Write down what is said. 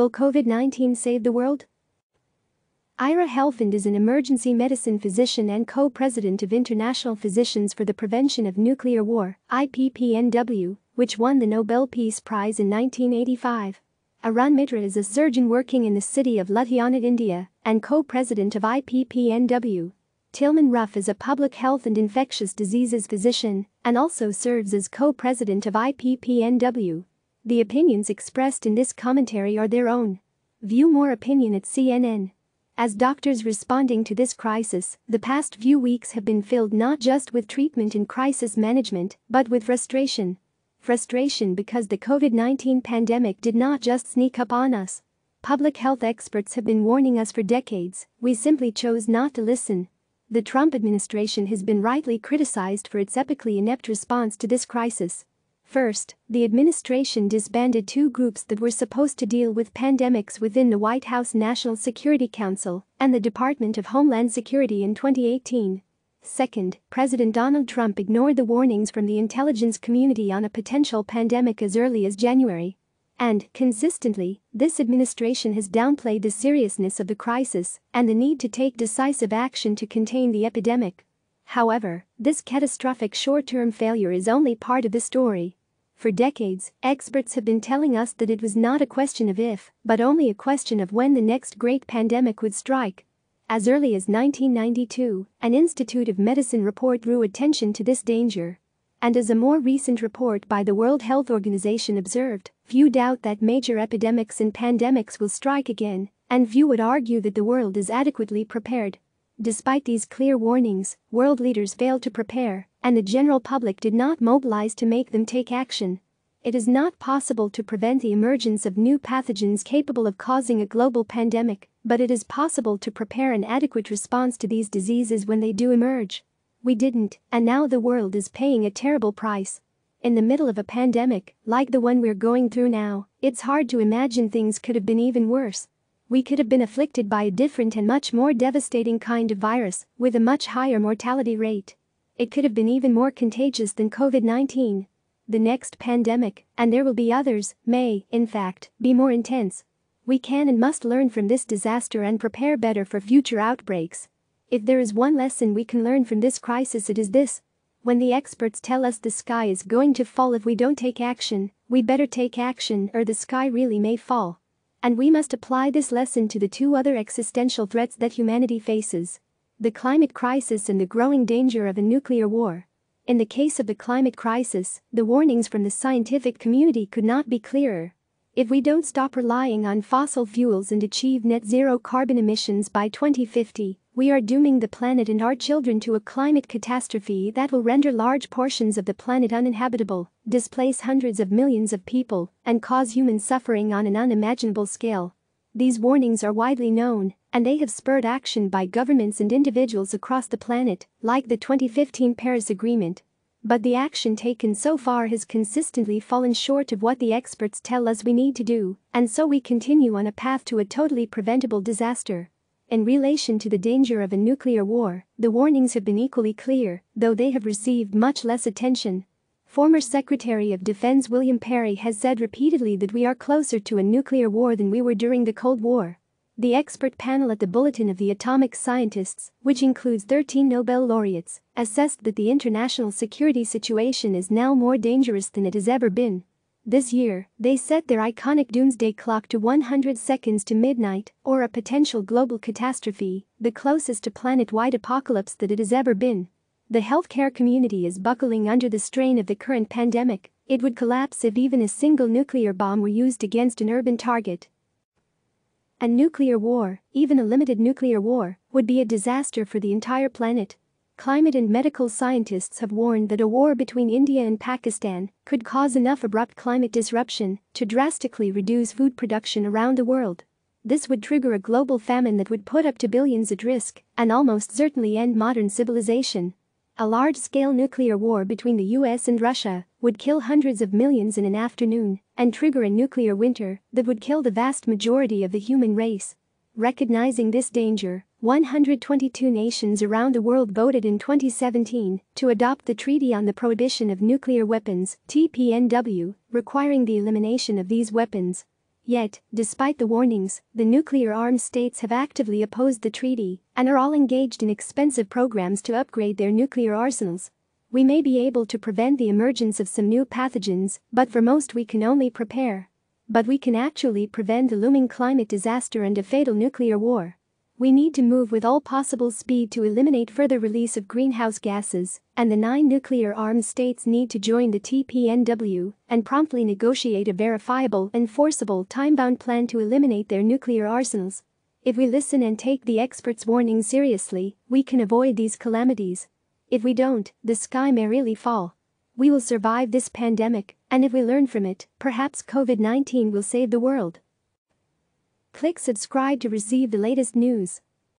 Will COVID 19 save the world? Ira Helfand is an emergency medicine physician and co president of International Physicians for the Prevention of Nuclear War, IPPNW, which won the Nobel Peace Prize in 1985. Arun Mitra is a surgeon working in the city of Ludhiana, India, and co president of IPPNW. Tilman Ruff is a public health and infectious diseases physician and also serves as co president of IPPNW. The opinions expressed in this commentary are their own. View more opinion at CNN. As doctors responding to this crisis, the past few weeks have been filled not just with treatment and crisis management, but with frustration. Frustration because the COVID 19 pandemic did not just sneak up on us. Public health experts have been warning us for decades, we simply chose not to listen. The Trump administration has been rightly criticized for its epically inept response to this crisis. First, the administration disbanded two groups that were supposed to deal with pandemics within the White House National Security Council and the Department of Homeland Security in 2018. Second, President Donald Trump ignored the warnings from the intelligence community on a potential pandemic as early as January. And, consistently, this administration has downplayed the seriousness of the crisis and the need to take decisive action to contain the epidemic. However, this catastrophic short-term failure is only part of the story. For decades, experts have been telling us that it was not a question of if, but only a question of when the next great pandemic would strike. As early as 1992, an Institute of Medicine report drew attention to this danger. And as a more recent report by the World Health Organization observed, few doubt that major epidemics and pandemics will strike again, and few would argue that the world is adequately prepared. Despite these clear warnings, world leaders failed to prepare and the general public did not mobilize to make them take action. It is not possible to prevent the emergence of new pathogens capable of causing a global pandemic, but it is possible to prepare an adequate response to these diseases when they do emerge. We didn't, and now the world is paying a terrible price. In the middle of a pandemic, like the one we're going through now, it's hard to imagine things could have been even worse. We could have been afflicted by a different and much more devastating kind of virus, with a much higher mortality rate. It could have been even more contagious than COVID 19. The next pandemic, and there will be others, may, in fact, be more intense. We can and must learn from this disaster and prepare better for future outbreaks. If there is one lesson we can learn from this crisis, it is this when the experts tell us the sky is going to fall if we don't take action, we better take action or the sky really may fall. And we must apply this lesson to the two other existential threats that humanity faces the climate crisis and the growing danger of a nuclear war. In the case of the climate crisis, the warnings from the scientific community could not be clearer. If we don't stop relying on fossil fuels and achieve net zero carbon emissions by 2050, we are dooming the planet and our children to a climate catastrophe that will render large portions of the planet uninhabitable, displace hundreds of millions of people, and cause human suffering on an unimaginable scale. These warnings are widely known, and they have spurred action by governments and individuals across the planet, like the 2015 Paris Agreement. But the action taken so far has consistently fallen short of what the experts tell us we need to do, and so we continue on a path to a totally preventable disaster. In relation to the danger of a nuclear war, the warnings have been equally clear, though they have received much less attention. Former Secretary of Defense William Perry has said repeatedly that we are closer to a nuclear war than we were during the Cold War. The expert panel at the Bulletin of the Atomic Scientists, which includes 13 Nobel laureates, assessed that the international security situation is now more dangerous than it has ever been. This year, they set their iconic doomsday clock to 100 seconds to midnight, or a potential global catastrophe, the closest to planet-wide apocalypse that it has ever been. The healthcare community is buckling under the strain of the current pandemic, it would collapse if even a single nuclear bomb were used against an urban target. A nuclear war, even a limited nuclear war, would be a disaster for the entire planet. Climate and medical scientists have warned that a war between India and Pakistan could cause enough abrupt climate disruption to drastically reduce food production around the world. This would trigger a global famine that would put up to billions at risk and almost certainly end modern civilization. A large-scale nuclear war between the US and Russia would kill hundreds of millions in an afternoon and trigger a nuclear winter that would kill the vast majority of the human race. Recognizing this danger, 122 nations around the world voted in 2017 to adopt the Treaty on the Prohibition of Nuclear Weapons, TPNW, requiring the elimination of these weapons. Yet, despite the warnings, the nuclear-armed states have actively opposed the treaty and are all engaged in expensive programs to upgrade their nuclear arsenals. We may be able to prevent the emergence of some new pathogens, but for most we can only prepare. But we can actually prevent a looming climate disaster and a fatal nuclear war. We need to move with all possible speed to eliminate further release of greenhouse gases, and the nine nuclear-armed states need to join the TPNW and promptly negotiate a verifiable, enforceable time-bound plan to eliminate their nuclear arsenals. If we listen and take the experts' warning seriously, we can avoid these calamities. If we don't, the sky may really fall. We will survive this pandemic, and if we learn from it, perhaps COVID-19 will save the world. Click subscribe to receive the latest news.